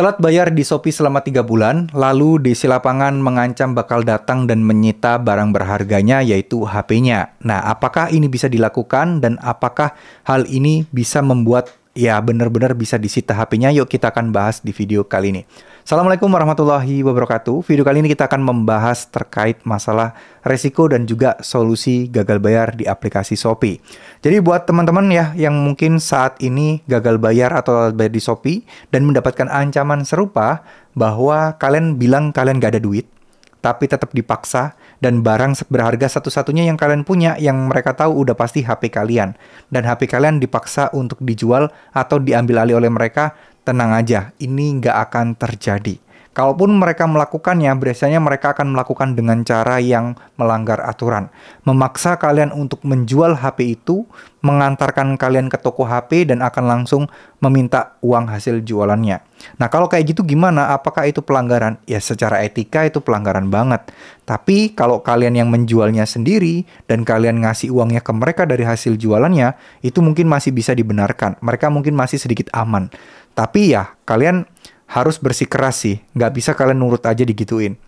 Telat bayar di Shopee selama 3 bulan, lalu DC lapangan mengancam bakal datang dan menyita barang berharganya yaitu HP-nya. Nah, apakah ini bisa dilakukan dan apakah hal ini bisa membuat ya benar-benar bisa disita HP-nya, yuk kita akan bahas di video kali ini. Assalamualaikum warahmatullahi wabarakatuh. Video kali ini kita akan membahas terkait masalah resiko dan juga solusi gagal bayar di aplikasi Shopee. Jadi buat teman-teman ya yang mungkin saat ini gagal bayar atau bayar di Shopee dan mendapatkan ancaman serupa bahwa kalian bilang kalian gak ada duit, tapi tetap dipaksa dan barang berharga satu-satunya yang kalian punya yang mereka tahu udah pasti HP kalian dan HP kalian dipaksa untuk dijual atau diambil alih oleh mereka tenang aja ini nggak akan terjadi Kalaupun mereka melakukannya, biasanya mereka akan melakukan dengan cara yang melanggar aturan. Memaksa kalian untuk menjual HP itu, mengantarkan kalian ke toko HP dan akan langsung meminta uang hasil jualannya. Nah, kalau kayak gitu gimana? Apakah itu pelanggaran? Ya, secara etika itu pelanggaran banget. Tapi kalau kalian yang menjualnya sendiri dan kalian ngasih uangnya ke mereka dari hasil jualannya, itu mungkin masih bisa dibenarkan. Mereka mungkin masih sedikit aman. Tapi ya, kalian harus bersikeras sih, nggak bisa kalian nurut aja digituin.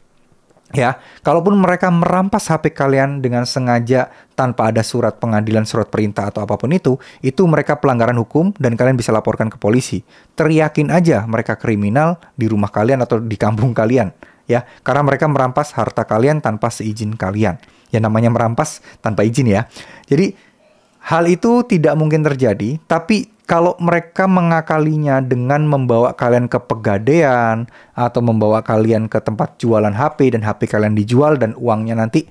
Ya, kalaupun mereka merampas HP kalian dengan sengaja tanpa ada surat pengadilan, surat perintah atau apapun itu, itu mereka pelanggaran hukum dan kalian bisa laporkan ke polisi. Teriakin aja mereka kriminal di rumah kalian atau di kampung kalian, ya. Karena mereka merampas harta kalian tanpa seizin kalian. Ya namanya merampas tanpa izin ya. Jadi hal itu tidak mungkin terjadi, tapi kalau mereka mengakalinya dengan membawa kalian ke pegadaian atau membawa kalian ke tempat jualan HP dan HP kalian dijual dan uangnya nanti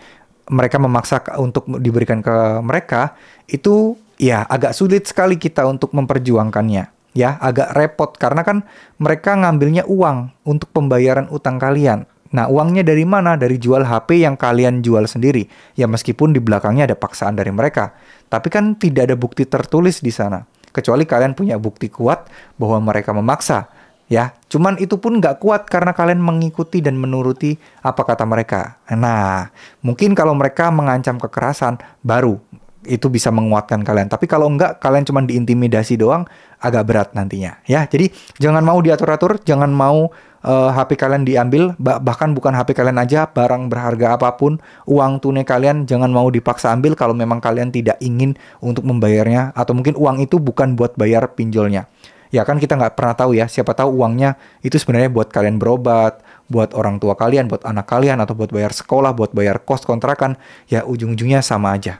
mereka memaksa untuk diberikan ke mereka itu ya agak sulit sekali kita untuk memperjuangkannya ya agak repot karena kan mereka ngambilnya uang untuk pembayaran utang kalian Nah, uangnya dari mana? Dari jual HP yang kalian jual sendiri. Ya meskipun di belakangnya ada paksaan dari mereka, tapi kan tidak ada bukti tertulis di sana kecuali kalian punya bukti kuat bahwa mereka memaksa ya cuman itu pun nggak kuat karena kalian mengikuti dan menuruti apa kata mereka nah mungkin kalau mereka mengancam kekerasan baru itu bisa menguatkan kalian. Tapi kalau enggak, kalian cuma diintimidasi doang, agak berat nantinya. Ya, jadi jangan mau diatur-atur, jangan mau uh, eh, HP kalian diambil, bah bahkan bukan HP kalian aja, barang berharga apapun, uang tunai kalian jangan mau dipaksa ambil kalau memang kalian tidak ingin untuk membayarnya, atau mungkin uang itu bukan buat bayar pinjolnya. Ya kan kita nggak pernah tahu ya, siapa tahu uangnya itu sebenarnya buat kalian berobat, buat orang tua kalian, buat anak kalian, atau buat bayar sekolah, buat bayar kos kontrakan, ya ujung-ujungnya sama aja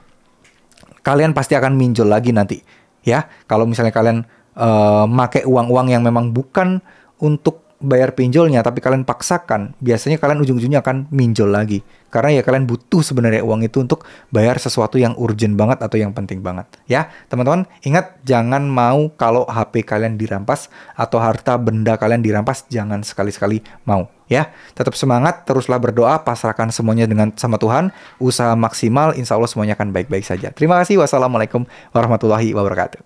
kalian pasti akan minjol lagi nanti ya kalau misalnya kalian uh, make uang-uang yang memang bukan untuk bayar pinjolnya tapi kalian paksakan, biasanya kalian ujung-ujungnya akan minjol lagi. Karena ya kalian butuh sebenarnya uang itu untuk bayar sesuatu yang urgent banget atau yang penting banget. Ya, teman-teman, ingat jangan mau kalau HP kalian dirampas atau harta benda kalian dirampas, jangan sekali-sekali mau ya. Tetap semangat, teruslah berdoa, pasrahkan semuanya dengan sama Tuhan, usaha maksimal, insya Allah semuanya akan baik-baik saja. Terima kasih, wassalamualaikum warahmatullahi wabarakatuh.